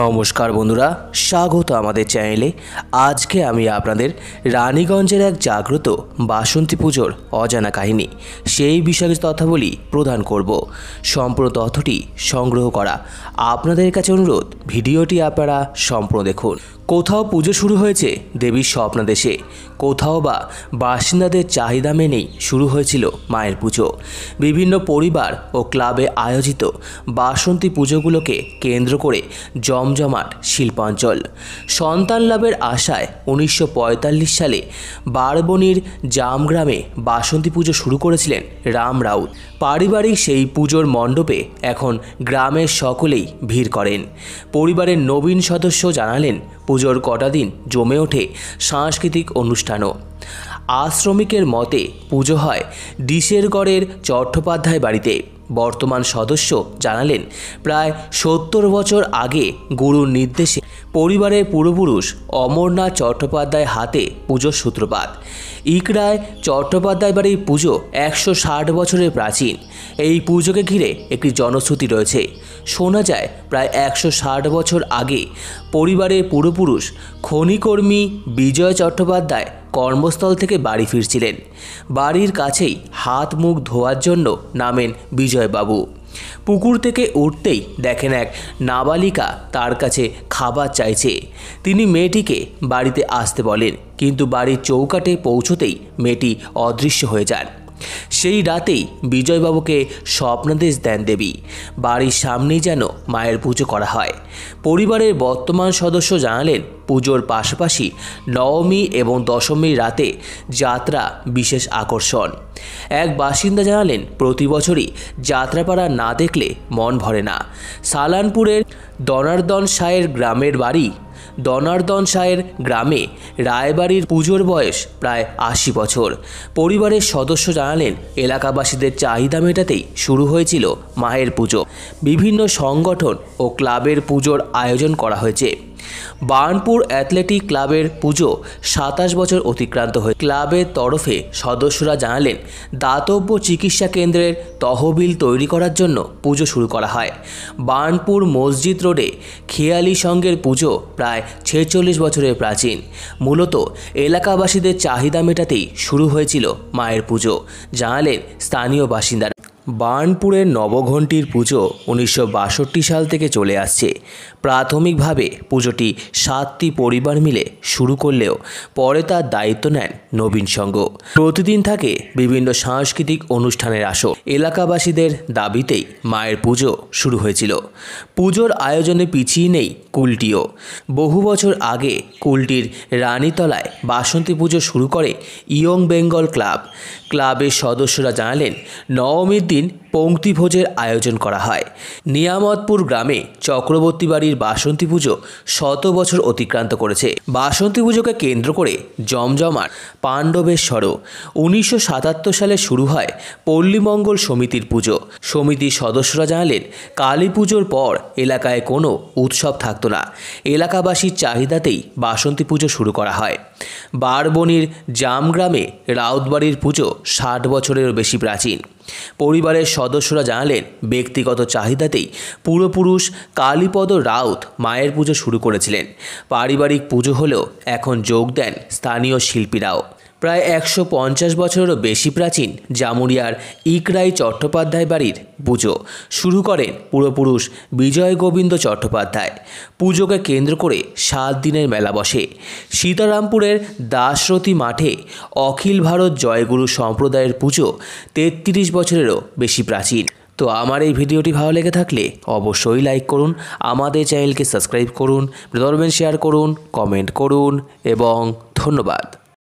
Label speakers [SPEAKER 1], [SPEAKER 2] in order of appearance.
[SPEAKER 1] নমস্কার বন্ধুরা স্বাগত আমাদের চ্যানেলে আজকে আমি আপনাদের রানীগঞ্জের এক জাগ্রত বাসন্তী পুজোর অজানা কাহিনী সেই বিষয়ে তথ্যাবলী প্রদান করব সম্পূর্ণ তথ্যটি সংগ্রহ করা আপনাদের কাছে অনুরোধ ভিডিওটি আপনারা সম্পূর্ণ দেখুন কোথাও পুজো শুরু হয়েছে দেবীর স্বপ্নাদেশে কোথাও বা বাসিন্দাদের চাহিদা মেনেই শুরু হয়েছিল মায়ের পুজো বিভিন্ন পরিবার ও ক্লাবে আয়োজিত বাসন্তী পুজোগুলোকে কেন্দ্র করে জমজমাট শিল্পাঞ্চল সন্তান লাভের আশায় উনিশশো সালে বারবনির জামগ্রামে বাসন্তী পুজো শুরু করেছিলেন রাম রাউত পারিবারিক সেই পুজোর মণ্ডপে এখন গ্রামের সকলেই ভিড় করেন পরিবারের নবীন সদস্য জানালেন পুজোর কটা দিন জমে ওঠে সাংস্কৃতিক অনুষ্ঠানও আশ্রমিকের মতে পুজো হয় ডিসের গড়ের চট্টোপাধ্যায় বাড়িতে বর্তমান সদস্য জানালেন প্রায় সত্তর বছর আগে গুরুর নির্দেশে পরিবারের পূর্বপুরুষ অমরনাথ চট্টোপাধ্যায় হাতে পুজোর সূত্রপাত ইকরায় চট্টোপাধ্যায় বাড়ির পুজো একশো ষাট বছরের প্রাচীন এই পুজোকে ঘিরে একটি জনশ্রুতি রয়েছে শোনা যায় প্রায় একশো ষাট বছর আগে পরিবারের পূর্বপুরুষ খনিকর্মী বিজয় চট্টোপাধ্যায় কর্মস্থল থেকে বাড়ি ফিরছিলেন বাড়ির কাছেই হাত মুখ ধোয়ার জন্য নামেন বিজয়বাবু পুকুর থেকে উঠতেই দেখেন এক নাবালিকা তার কাছে খাবার চাইছে তিনি মেয়েটিকে বাড়িতে আসতে বলেন কিন্তু বাড়ির চৌকাটে পৌঁছতেই মেয়েটি অদৃশ্য হয়ে যান সেই রাতেই বিজয়বাবুকে স্বপ্নাদেশ দেন দেবী বাড়ির সামনেই যেন মায়ের পুজো করা হয় পরিবারের বর্তমান সদস্য জানালেন পুজোর পাশাপাশি নবমী এবং দশমীর রাতে যাত্রা বিশেষ আকর্ষণ এক বাসিন্দা জানালেন প্রতি বছরই যাত্রাপাড়া না দেখলে মন ভরে না সালানপুরের দনার্দন সায়ের গ্রামের বাড়ি দনার্দন সায়ের গ্রামে রায়বাড়ির পুজোর বয়স প্রায় আশি বছর পরিবারের সদস্য জানালেন এলাকাবাসীদের চাহিদা মেটাতেই শুরু হয়েছিল মায়ের পুজো বিভিন্ন সংগঠন ও ক্লাবের পুজোর আয়োজন করা হয়েছে বার্নপুর অ্যাথলেটিক ক্লাবের পুজো সাতাশ বছর অতিক্রান্ত হয়ে ক্লাবের তরফে সদস্যরা জানালেন দাতব্য চিকিৎসা কেন্দ্রের তহবিল তৈরি করার জন্য পুজো শুরু করা হয় বার্নপুর মসজিদ রোডে খেয়ালি সঙ্গের পুজো প্রায় ছেচল্লিশ বছরের প্রাচীন মূলত এলাকাবাসীদের চাহিদা মেটাতেই শুরু হয়েছিল মায়ের পুজো জানালেন স্থানীয় বাসিন্দারা বার্নপুরের নবঘণ্টির পুজো উনিশশো সাল থেকে চলে আসছে প্রাথমিকভাবে পুজোটি সাতটি পরিবার মিলে শুরু করলেও পরে তার দায়িত্ব নেন নবীন সংঘ প্রতিদিন থাকে বিভিন্ন সাংস্কৃতিক অনুষ্ঠানের আসর এলাকাবাসীদের দাবিতেই মায়ের পুজো শুরু হয়েছিল পুজোর আয়োজনে পিছিয়ে নেই কুলটিও বহু বছর আগে কুলটির রানীতলায় বাসন্তী পুজো শুরু করে ইয়ং বেঙ্গল ক্লাব ক্লাবের সদস্যরা জানালেন নবমীর দিন পঙ্ক্তি ভোজের আয়োজন করা হয় নিয়ামতপুর গ্রামে চক্রবর্তী বাড়ির বাসন্তী পুজো শত বছর অতিক্রান্ত করেছে বাসন্তী পুজোকে কেন্দ্র করে জমজমার পাণ্ডবের সড়ো উনিশশো সালে শুরু হয় পল্লীমঙ্গল সমিতির পুজো সমিতির সদস্যরা জানালেন কালী পুজোর পর এলাকায় কোনো উৎসব থাকতো না এলাকাবাসীর চাহিদাতেই বাসন্তী পুজো শুরু করা হয় বারবনির জামগ্রামে রাউতবাড়ির পুজো ষাট বছরেরও বেশি প্রাচীন পরিবারের সদস্যরা জানালেন ব্যক্তিগত চাহিদাতেই পূর্বপুরুষ কালীপদ রাউত মায়ের পুজো শুরু করেছিলেন পারিবারিক পুজো হলেও এখন যোগ দেন স্থানীয় শিল্পীরাও প্রায় একশো পঞ্চাশ বছরেরও বেশি প্রাচীন জামুরিয়ার ইকরাই চট্টোপাধ্যায় বাড়ির পুজো শুরু করেন পূর্বপুরুষ বিজয় গোবিন্দ চট্টোপাধ্যায় পুজোকে কেন্দ্র করে সাত দিনের মেলা বসে সীতারামপুরের দাসরথী মাঠে অখিল ভারত জয়গুরু সম্প্রদায়ের পুজো তেত্রিশ বছরেরও বেশি প্রাচীন তো আমার এই ভিডিওটি ভালো লেগে থাকলে অবশ্যই লাইক করুন আমাদের চ্যানেলকে সাবস্ক্রাইব করুন ধরবেন শেয়ার করুন কমেন্ট করুন এবং ধন্যবাদ